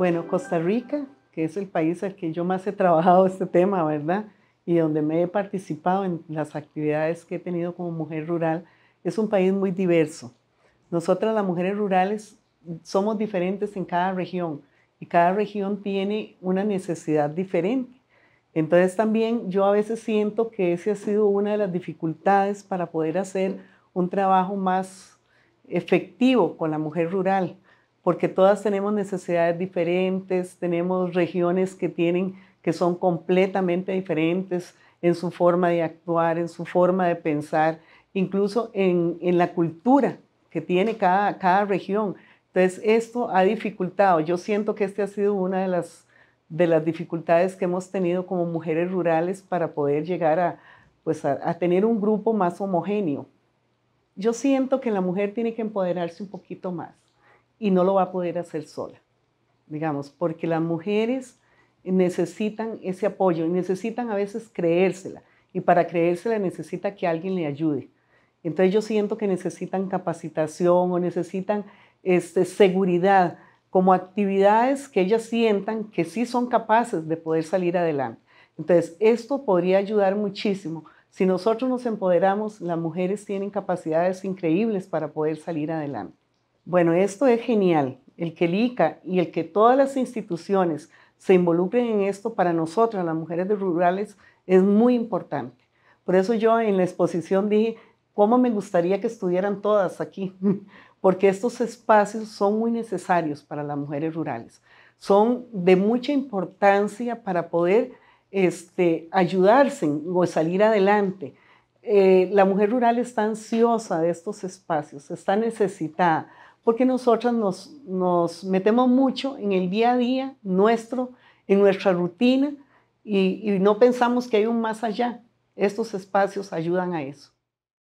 Bueno, Costa Rica, que es el país al que yo más he trabajado este tema, ¿verdad? Y donde me he participado en las actividades que he tenido como mujer rural, es un país muy diverso. Nosotras las mujeres rurales somos diferentes en cada región y cada región tiene una necesidad diferente. Entonces también yo a veces siento que esa ha sido una de las dificultades para poder hacer un trabajo más efectivo con la mujer rural porque todas tenemos necesidades diferentes, tenemos regiones que tienen que son completamente diferentes en su forma de actuar, en su forma de pensar, incluso en, la cultura que tiene cada, región. Entonces, esto ha dificultado. Yo siento que este ha sido una de las, de las dificultades que hemos tenido como mujeres rurales para poder llegar a, pues, tener un grupo más homogéneo. Yo siento que la mujer tiene que empoderarse un poquito más y no lo va a poder hacer sola, digamos, porque las mujeres necesitan ese apoyo y necesitan a veces creérsela y para creérsela necesita que alguien le ayude. Entonces yo siento que necesitan capacitación o necesitan este, seguridad como actividades que ellas sientan que sí son capaces de poder salir adelante. Entonces esto podría ayudar muchísimo. Si nosotros nos empoderamos, las mujeres tienen capacidades increíbles para poder salir adelante. Bueno, esto es genial. El que el ICA y el que todas las instituciones se involucren en esto para nosotras, las mujeres rurales, es muy importante. Por eso yo en la exposición dije, ¿cómo me gustaría que estuvieran todas aquí? Porque estos espacios son muy necesarios para las mujeres rurales. Son de mucha importancia para poder este, ayudarse o salir adelante. Eh, la mujer rural está ansiosa de estos espacios, está necesitada porque nosotras nos, metemos mucho en el día a día nuestro, en nuestra rutina, y no pensamos que hay un más allá. Estos espacios ayudan a eso.